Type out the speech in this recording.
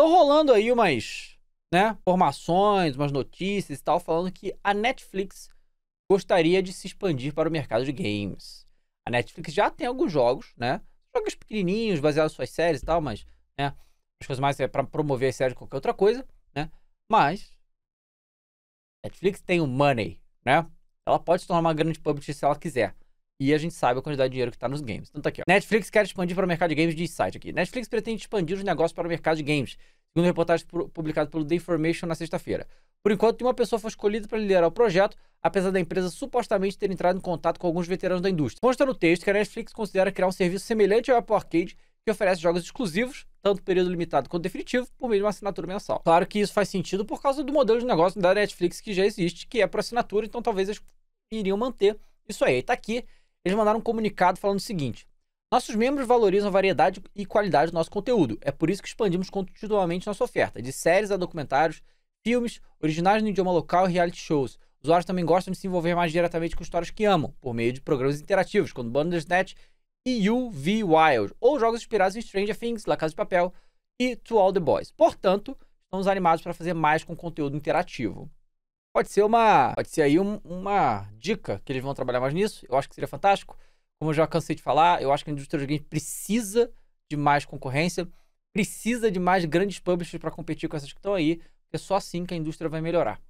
Estão rolando aí umas né, formações, umas notícias e tal, falando que a Netflix gostaria de se expandir para o mercado de games. A Netflix já tem alguns jogos, né? Jogos pequenininhos, baseados em suas séries e tal, mas, né? As coisas mais é para promover a série de qualquer outra coisa, né? Mas. Netflix tem o money, né? Ela pode se tornar uma grande publisher se ela quiser e a gente sabe a quantidade de dinheiro que está nos games. Então tá aqui, ó. Netflix quer expandir para o mercado de games, de site aqui. Netflix pretende expandir os negócios para o mercado de games, segundo um reportagem publicado pelo The Information na sexta-feira. Por enquanto, uma pessoa foi escolhida para liderar o projeto, apesar da empresa supostamente ter entrado em contato com alguns veteranos da indústria. Consta no texto que a Netflix considera criar um serviço semelhante ao Apple Arcade, que oferece jogos exclusivos, tanto período limitado quanto definitivo, por meio de uma assinatura mensal. Claro que isso faz sentido por causa do modelo de negócio da Netflix que já existe, que é por assinatura, então talvez eles iriam manter isso aí. Tá aqui eles mandaram um comunicado falando o seguinte: Nossos membros valorizam a variedade e qualidade do nosso conteúdo. É por isso que expandimos continuamente nossa oferta, de séries a documentários, filmes, originais no idioma local e reality shows. Os usuários também gostam de se envolver mais diretamente com histórias que amam, por meio de programas interativos, como Bandersnatch e UV Wild, ou jogos inspirados em Stranger Things, La Casa de Papel e To All The Boys. Portanto, estamos animados para fazer mais com conteúdo interativo. Pode ser uma. Pode ser aí um, uma dica que eles vão trabalhar mais nisso. Eu acho que seria fantástico. Como eu já cansei de falar, eu acho que a indústria de games precisa de mais concorrência, precisa de mais grandes publishers para competir com essas que estão aí, porque é só assim que a indústria vai melhorar.